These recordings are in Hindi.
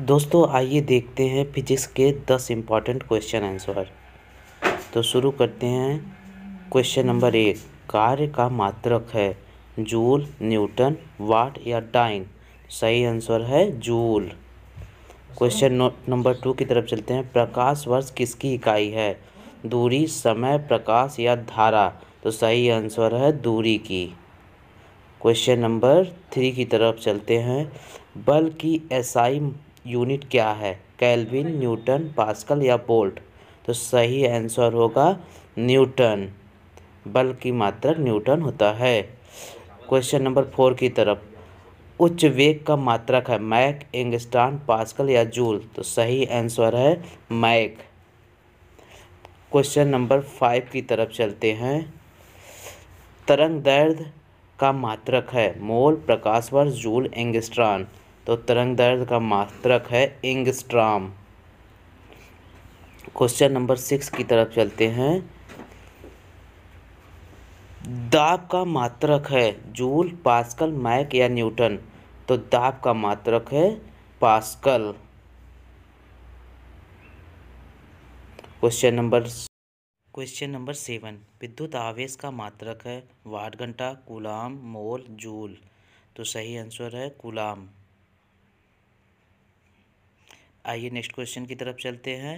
दोस्तों आइए देखते हैं फिजिक्स के दस इम्पॉर्टेंट क्वेश्चन आंसर तो शुरू करते हैं क्वेश्चन नंबर एक कार्य का मात्रक है जूल न्यूटन वाट या डाइन सही आंसर है जूल क्वेश्चन नंबर टू की तरफ चलते हैं प्रकाश वर्ष किसकी इकाई है दूरी समय प्रकाश या धारा तो सही आंसर है दूरी की क्वेश्चन नंबर थ्री की तरफ चलते हैं बल की एसआई यूनिट क्या है कैलविन न्यूटन पास्कल या बोल्ट तो सही आंसर होगा न्यूटन बल की मात्रक न्यूटन होता है क्वेश्चन नंबर फोर की तरफ उच्च वेग का मात्रक है मैक एंगस्टान पास्कल या जूल तो सही आंसर है मैक क्वेश्चन नंबर फाइव की तरफ चलते हैं तरंग दर्द का मात्रक है मोल प्रकाशवर जूल एंगस्ट्रॉन तो तरंग दर्द का मात्रक है इंगस्ट्राम क्वेश्चन नंबर सिक्स की तरफ चलते हैं दाब का मात्रक है जूल पास्कल मैक या न्यूटन तो दाब का मात्रक है Pascal question number question number seven विद्युत आवेश का मात्रक है वाट घंटा कुलाम मोल जूल तो सही आंसर है कुलाम आइए नेक्स्ट क्वेश्चन की तरफ चलते हैं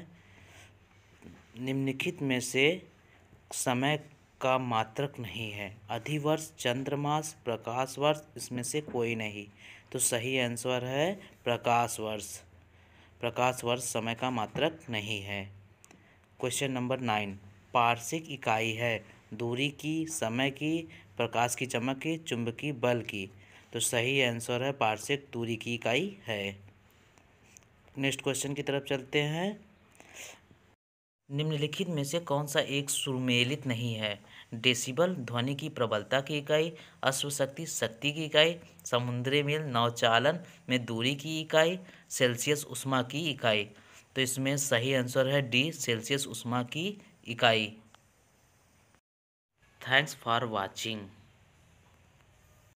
निम्नलिखित में से समय का मात्रक नहीं है अधिवर्ष चंद्रमास प्रकाश वर्ष इसमें से कोई नहीं तो सही आंसर है प्रकाश वर्ष प्रकाश वर्ष समय का मात्रक नहीं है क्वेश्चन नंबर नाइन पार्शिक इकाई है दूरी की समय की प्रकाश की चमक की चुंबकीय बल की तो सही आंसर है पार्षिक दूरी की इकाई है नेक्स्ट क्वेश्चन की तरफ चलते हैं निम्नलिखित में से कौन सा एक सुमेलित नहीं है डेसिबल ध्वनि की प्रबलता की इकाई अश्वशक्ति शक्ति की इकाई समुद्री मेल नौचालन में दूरी की इकाई सेल्सियस उष्मा की इकाई तो इसमें सही आंसर है डी सेल्सियस उष्मा की इकाई थैंक्स फॉर वाचिंग